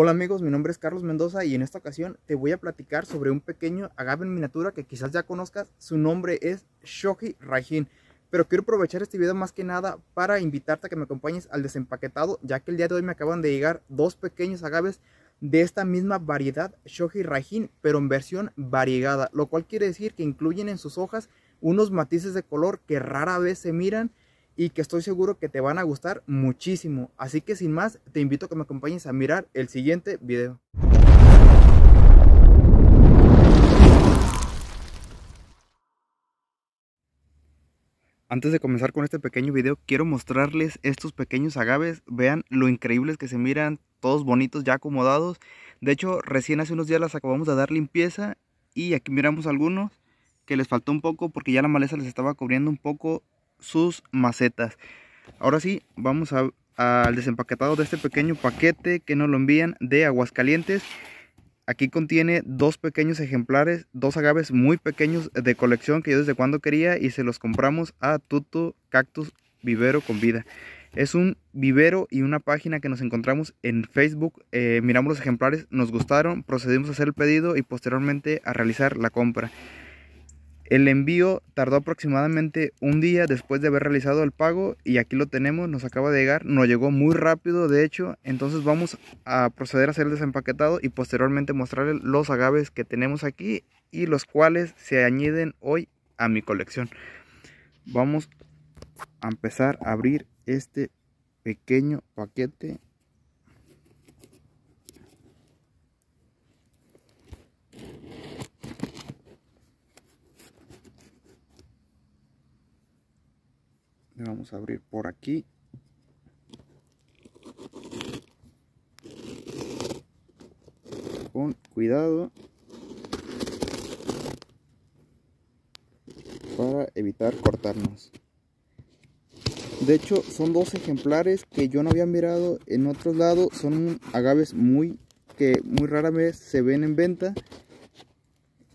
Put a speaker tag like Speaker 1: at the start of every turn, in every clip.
Speaker 1: Hola amigos, mi nombre es Carlos Mendoza y en esta ocasión te voy a platicar sobre un pequeño agave en miniatura que quizás ya conozcas, su nombre es Shoji Rajin. Pero quiero aprovechar este video más que nada para invitarte a que me acompañes al desempaquetado, ya que el día de hoy me acaban de llegar dos pequeños agaves de esta misma variedad Shoji Rajin, pero en versión variegada, lo cual quiere decir que incluyen en sus hojas unos matices de color que rara vez se miran y que estoy seguro que te van a gustar muchísimo. Así que sin más, te invito a que me acompañes a mirar el siguiente video. Antes de comenzar con este pequeño video, quiero mostrarles estos pequeños agaves. Vean lo increíbles que se miran, todos bonitos, ya acomodados. De hecho, recién hace unos días las acabamos de dar limpieza y aquí miramos algunos que les faltó un poco porque ya la maleza les estaba cubriendo un poco sus macetas. Ahora sí, vamos al desempaquetado de este pequeño paquete que nos lo envían de Aguascalientes. Aquí contiene dos pequeños ejemplares, dos agaves muy pequeños de colección que yo desde cuando quería y se los compramos a Tuto Cactus Vivero con Vida. Es un vivero y una página que nos encontramos en Facebook. Eh, miramos los ejemplares, nos gustaron, procedimos a hacer el pedido y posteriormente a realizar la compra. El envío tardó aproximadamente un día después de haber realizado el pago y aquí lo tenemos, nos acaba de llegar, nos llegó muy rápido de hecho, entonces vamos a proceder a hacer el desempaquetado y posteriormente mostrarles los agaves que tenemos aquí y los cuales se añaden hoy a mi colección. Vamos a empezar a abrir este pequeño paquete vamos a abrir por aquí con cuidado para evitar cortarnos de hecho son dos ejemplares que yo no había mirado en otros lados son agaves muy que muy rara vez se ven en venta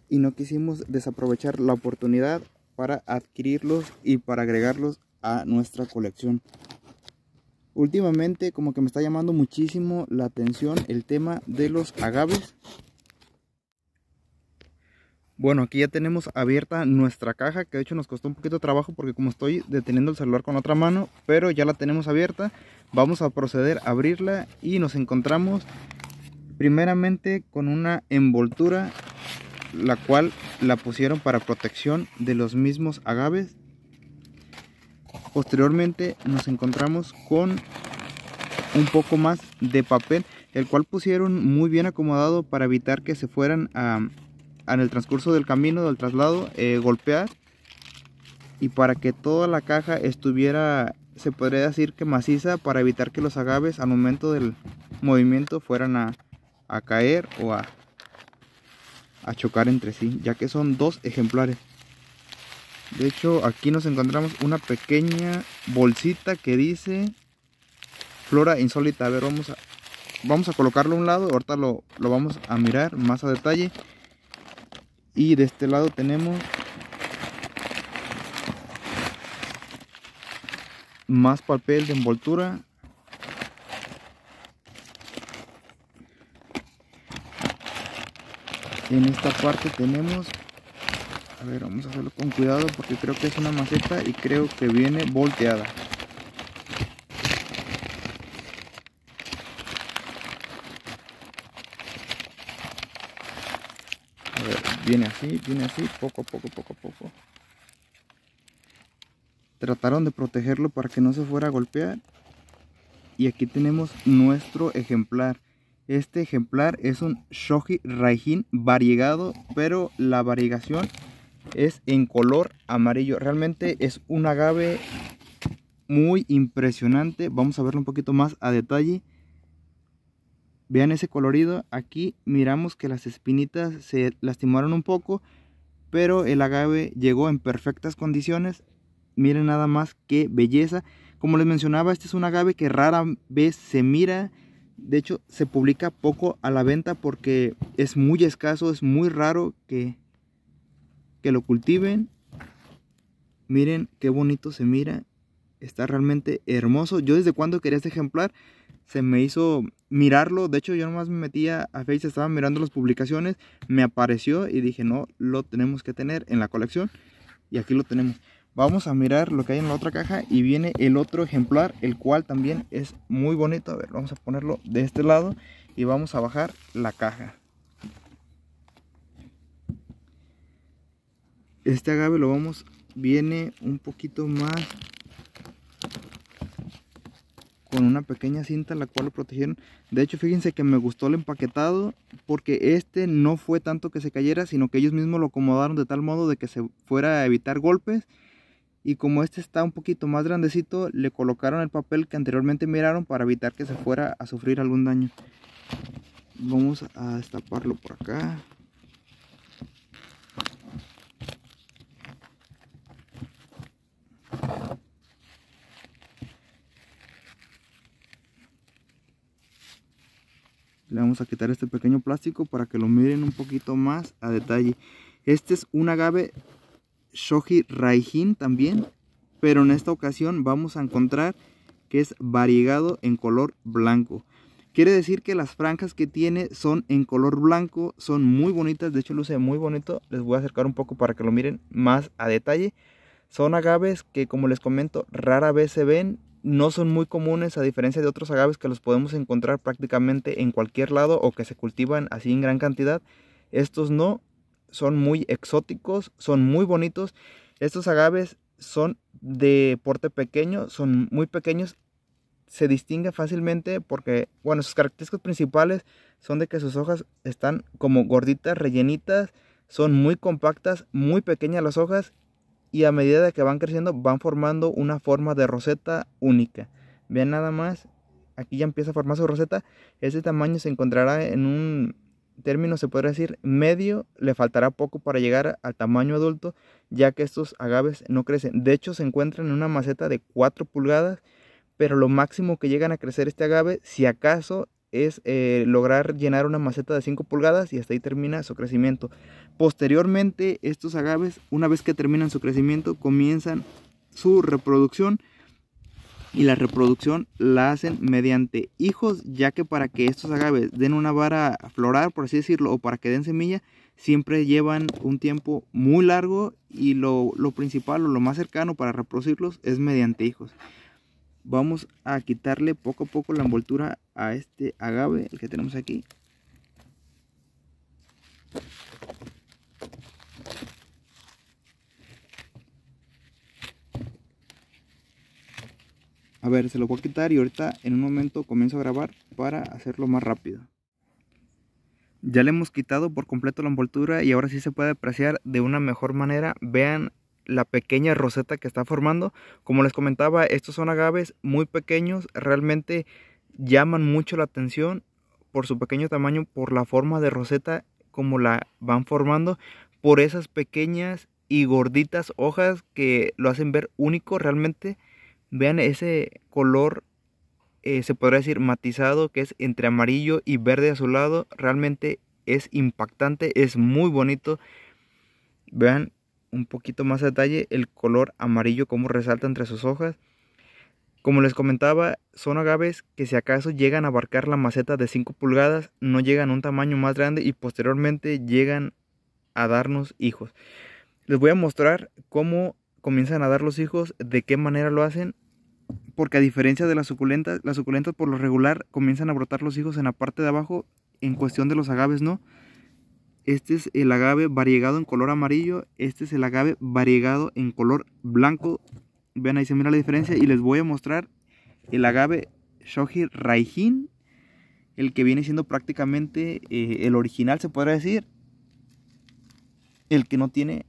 Speaker 1: y no quisimos desaprovechar la oportunidad para adquirirlos y para agregarlos a nuestra colección. Últimamente como que me está llamando muchísimo la atención el tema de los agaves. Bueno, aquí ya tenemos abierta nuestra caja, que de hecho nos costó un poquito de trabajo porque como estoy deteniendo el celular con otra mano, pero ya la tenemos abierta. Vamos a proceder a abrirla y nos encontramos primeramente con una envoltura, la cual la pusieron para protección de los mismos agaves Posteriormente nos encontramos con un poco más de papel, el cual pusieron muy bien acomodado para evitar que se fueran a, en el transcurso del camino, del traslado, eh, golpear y para que toda la caja estuviera, se podría decir que maciza para evitar que los agaves al momento del movimiento fueran a, caer o a chocar entre sí, ya que son dos ejemplares. De hecho, aquí nos encontramos una pequeña bolsita que dice flora insólita. A ver, vamos a, vamos a colocarlo a un lado. Ahorita lo, lo vamos a mirar más a detalle. Y de este lado tenemos más papel de envoltura. En esta parte tenemos a ver, vamos a hacerlo con cuidado porque creo que es una maceta y creo que viene volteada. A ver, viene así, viene así, poco, a poco, poco, a poco. Trataron de protegerlo para que no se fuera a golpear. Y aquí tenemos nuestro ejemplar. Este ejemplar es un Shoji Raijin variegado, pero la variegación es en color amarillo. Realmente es un agave muy impresionante. Vamos a verlo un poquito más a detalle. Vean ese colorido. Aquí miramos que las espinitas se lastimaron un poco. Pero el agave llegó en perfectas condiciones. Miren nada más que belleza. Como les mencionaba, este es un agave que rara vez se mira. De hecho, se publica poco a la venta porque es muy escaso, es muy raro que que lo cultiven. Miren qué bonito se mira. Está realmente hermoso. Yo desde cuando quería este ejemplar se me hizo mirarlo. De hecho, yo nomás me metía a Facebook, estaba mirando las publicaciones, me apareció y dije, no, lo tenemos que tener en la colección. Y aquí lo tenemos. Vamos a mirar lo que hay en la otra caja y viene el otro ejemplar, el cual también es muy bonito. A ver, vamos a ponerlo de este lado y vamos a bajar la caja. este agave lo vamos viene un poquito más con una pequeña cinta la cual lo protegieron de hecho fíjense que me gustó el empaquetado porque este no fue tanto que se cayera sino que ellos mismos lo acomodaron de tal modo de que se fuera a evitar golpes y como este está un poquito más grandecito le colocaron el papel que anteriormente miraron para evitar que se fuera a sufrir algún daño vamos a destaparlo por acá le vamos a quitar este pequeño plástico para que lo miren un poquito más a detalle. Este es un agave Shoji Raijin también, pero en esta ocasión vamos a encontrar que es variegado en color blanco. Quiere decir que las franjas que tiene son en color blanco, son muy bonitas, de hecho luce muy bonito. Les voy a acercar un poco para que lo miren más a detalle. Son agaves que como les comento rara vez se ven no son muy comunes a diferencia de otros agaves que los podemos encontrar prácticamente en cualquier lado o que se cultivan así en gran cantidad. Estos no, son muy exóticos, son muy bonitos. Estos agaves son de porte pequeño, son muy pequeños. Se distingue fácilmente porque, bueno, sus características principales son de que sus hojas están como gorditas, rellenitas, son muy compactas, muy pequeñas las hojas y a medida que van creciendo van formando una forma de roseta única. Vean nada más, aquí ya empieza a formar su roseta. ese tamaño se encontrará en un término, se podría decir, medio. Le faltará poco para llegar al tamaño adulto, ya que estos agaves no crecen. De hecho, se encuentran en una maceta de 4 pulgadas, pero lo máximo que llegan a crecer este agave, si acaso, es eh, lograr llenar una maceta de 5 pulgadas y hasta ahí termina su crecimiento. Posteriormente, estos agaves, una vez que terminan su crecimiento, comienzan su reproducción y la reproducción la hacen mediante hijos, ya que para que estos agaves den una vara a florar, por así decirlo, o para que den semilla, siempre llevan un tiempo muy largo y lo principal o lo más cercano para reproducirlos es mediante hijos vamos a quitarle poco a poco la envoltura a este agave, el que tenemos aquí. A ver, se lo voy a quitar y ahorita en un momento comienzo a grabar para hacerlo más rápido. Ya le hemos quitado por completo la envoltura y ahora sí se puede apreciar de una mejor manera. Vean la pequeña roseta que está formando. Como les comentaba, estos son agaves muy pequeños, realmente llaman mucho la atención por su pequeño tamaño, por la forma de roseta como la van formando, por esas pequeñas y gorditas hojas que lo hacen ver único realmente. Vean ese color, eh, se podría decir matizado, que es entre amarillo y verde azulado. Realmente es impactante, es muy bonito. Vean un poquito más detalle el color amarillo como resalta entre sus hojas. Como les comentaba, son agaves que si acaso llegan a abarcar la maceta de 5 pulgadas, no llegan a un tamaño más grande y posteriormente llegan a darnos hijos. Les voy a mostrar cómo comienzan a dar los hijos, de qué manera lo hacen, porque a diferencia de las suculentas, las suculentas por lo regular comienzan a brotar los hijos en la parte de abajo, en cuestión de los agaves no. Este es el agave variegado en color amarillo. Este es el agave variegado en color blanco. Vean ahí se mira la diferencia. Y les voy a mostrar el agave Shoji Raijin. El que viene siendo prácticamente eh, el original, se podría decir. El que no tiene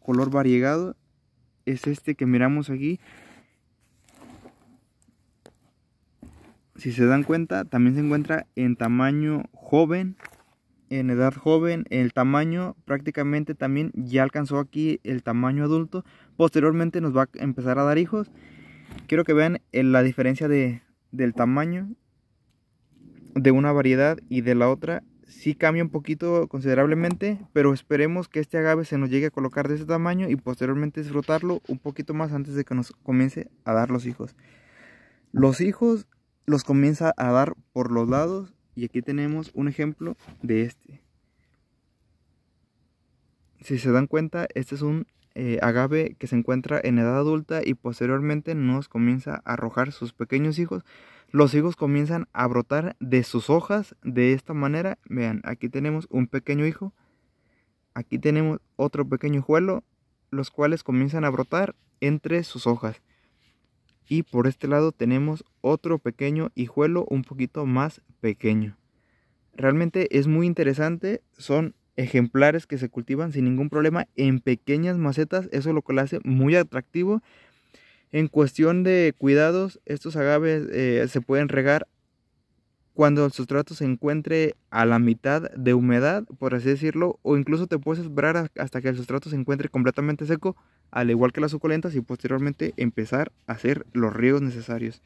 Speaker 1: color variegado. Es este que miramos aquí. Si se dan cuenta, también se encuentra en tamaño joven en edad joven, el tamaño prácticamente también ya alcanzó aquí el tamaño adulto. Posteriormente nos va a empezar a dar hijos. Quiero que vean eh, la diferencia de, del tamaño de una variedad y de la otra. Sí cambia un poquito considerablemente, pero esperemos que este agave se nos llegue a colocar de ese tamaño y posteriormente disfrutarlo un poquito más antes de que nos comience a dar los hijos. Los hijos los comienza a dar por los lados y aquí tenemos un ejemplo de este. Si se dan cuenta, este es un eh, agave que se encuentra en edad adulta y posteriormente nos comienza a arrojar sus pequeños hijos. Los hijos comienzan a brotar de sus hojas de esta manera. Vean, aquí tenemos un pequeño hijo. Aquí tenemos otro pequeño juelo, los cuales comienzan a brotar entre sus hojas y por este lado tenemos otro pequeño hijuelo un poquito más pequeño. Realmente es muy interesante, son ejemplares que se cultivan sin ningún problema en pequeñas macetas, eso es lo que lo hace muy atractivo. En cuestión de cuidados, estos agaves eh, se pueden regar cuando el sustrato se encuentre a la mitad de humedad, por así decirlo, o incluso te puedes esperar hasta que el sustrato se encuentre completamente seco al igual que las suculentas y posteriormente empezar a hacer los riegos necesarios.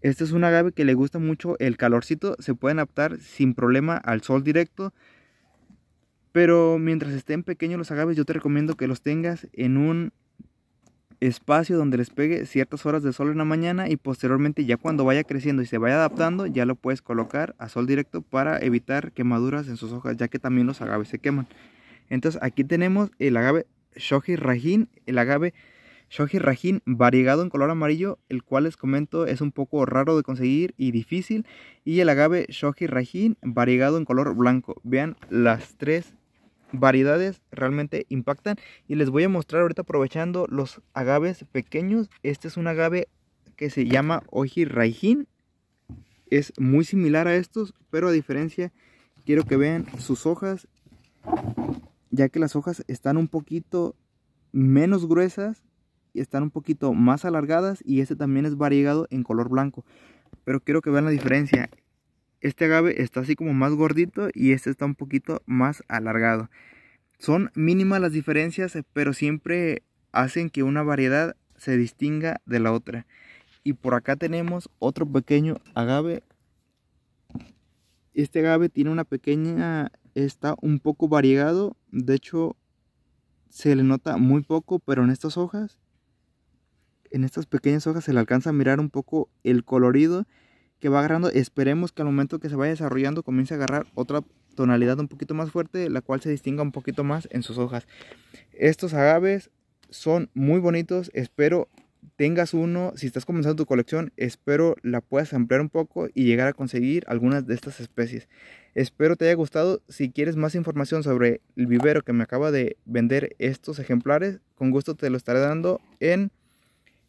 Speaker 1: Este es un agave que le gusta mucho el calorcito, se pueden adaptar sin problema al sol directo, pero mientras estén pequeños los agaves yo te recomiendo que los tengas en un espacio donde les pegue ciertas horas de sol en la mañana y posteriormente ya cuando vaya creciendo y se vaya adaptando ya lo puedes colocar a sol directo para evitar quemaduras en sus hojas ya que también los agaves se queman. Entonces aquí tenemos el agave Shoji Rajin, el agave Shoji Rajin variegado en color amarillo, el cual les comento es un poco raro de conseguir y difícil, y el agave Shoji Rajin variegado en color blanco. Vean las tres variedades realmente impactan y les voy a mostrar ahorita aprovechando los agaves pequeños. Este es un agave que se llama Oji Rajin. Es muy similar a estos, pero a diferencia quiero que vean sus hojas ya que las hojas están un poquito menos gruesas y están un poquito más alargadas y este también es variegado en color blanco. Pero quiero que vean la diferencia. Este agave está así como más gordito y este está un poquito más alargado. Son mínimas las diferencias, pero siempre hacen que una variedad se distinga de la otra. Y por acá tenemos otro pequeño agave. Este agave tiene una pequeña está un poco variegado, de hecho se le nota muy poco, pero en estas hojas, en estas pequeñas hojas se le alcanza a mirar un poco el colorido que va agarrando. Esperemos que al momento que se vaya desarrollando comience a agarrar otra tonalidad un poquito más fuerte, la cual se distinga un poquito más en sus hojas. Estos agaves son muy bonitos, espero tengas uno, si estás comenzando tu colección, espero la puedas ampliar un poco y llegar a conseguir algunas de estas especies. Espero te haya gustado. Si quieres más información sobre el vivero que me acaba de vender estos ejemplares, con gusto te lo estaré dando en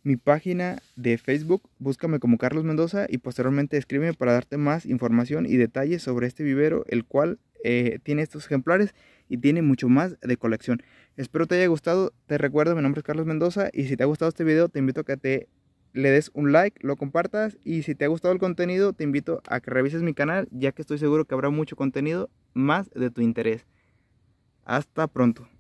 Speaker 1: mi página de Facebook. Búscame como Carlos Mendoza y posteriormente escríbeme para darte más información y detalles sobre este vivero, el cual eh, tiene estos ejemplares y tiene mucho más de colección. Espero te haya gustado, te recuerdo, mi nombre es Carlos Mendoza y si te ha gustado este video te invito a que te le des un like, lo compartas y si te ha gustado el contenido te invito a que revises mi canal ya que estoy seguro que habrá mucho contenido más de tu interés. Hasta pronto.